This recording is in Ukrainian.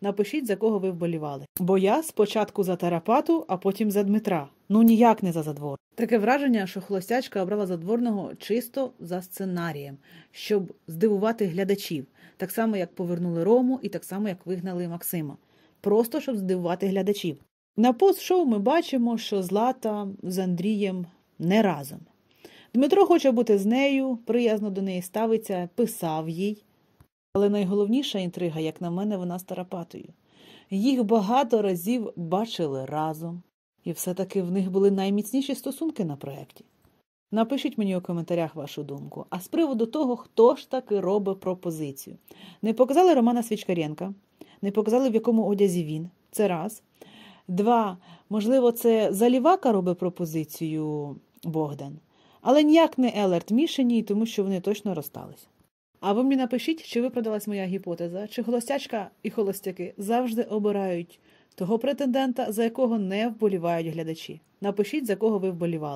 Напишіть, за кого ви вболівали. Бо я спочатку за Тарапату, а потім за Дмитра. Ну ніяк не за задвор. Таке враження, що холостячка обрала задворного чисто за сценарієм, щоб здивувати глядачів, так само як повернули Рому, і так само як вигнали Максима. Просто щоб здивувати глядачів. На пост-шоу ми бачимо, що Злата з Андрієм не разом. Дмитро хоче бути з нею, приязно до неї ставиться, писав їй. Але найголовніша інтрига, як на мене, вона з Тарапатою. Їх багато разів бачили разом, і все-таки в них були найміцніші стосунки на проєкті. Напишіть мені у коментарях вашу думку. А з приводу того, хто ж таки робить пропозицію. Не показали Романа Свічкаренка, не показали, в якому одязі він. Це раз. Два, можливо, це Залівака робить пропозицію Богдан, але ніяк не Елерт Мішені, тому що вони точно розсталися. А ви мені напишіть, чи виправдалась моя гіпотеза, чи холостячка і холостяки завжди обирають того претендента, за якого не вболівають глядачі. Напишіть, за кого ви вболівали.